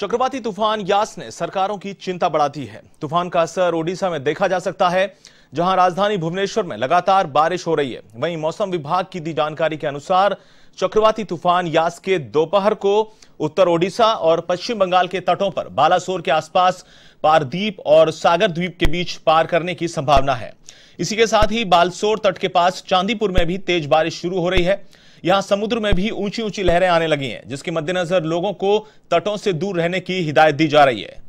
चक्रवाती तूफान यास ने सरकारों की चिंता बढ़ा दी है तूफान का असर ओडिशा में देखा जा सकता है जहां राजधानी भुवनेश्वर में लगातार बारिश हो रही है वहीं मौसम विभाग की दी जानकारी के अनुसार चक्रवाती तूफान यास के दोपहर को उत्तर ओडिशा और पश्चिम बंगाल के तटों पर बालासोर के आसपास पारदीप और सागर द्वीप के बीच पार करने की संभावना है इसी के साथ ही बालसोर तट के पास चांदीपुर में भी तेज बारिश शुरू हो रही है यहां समुद्र में भी ऊंची ऊंची लहरें आने लगी हैं जिसके मद्देनजर लोगों को तटों से दूर रहने की हिदायत दी जा रही है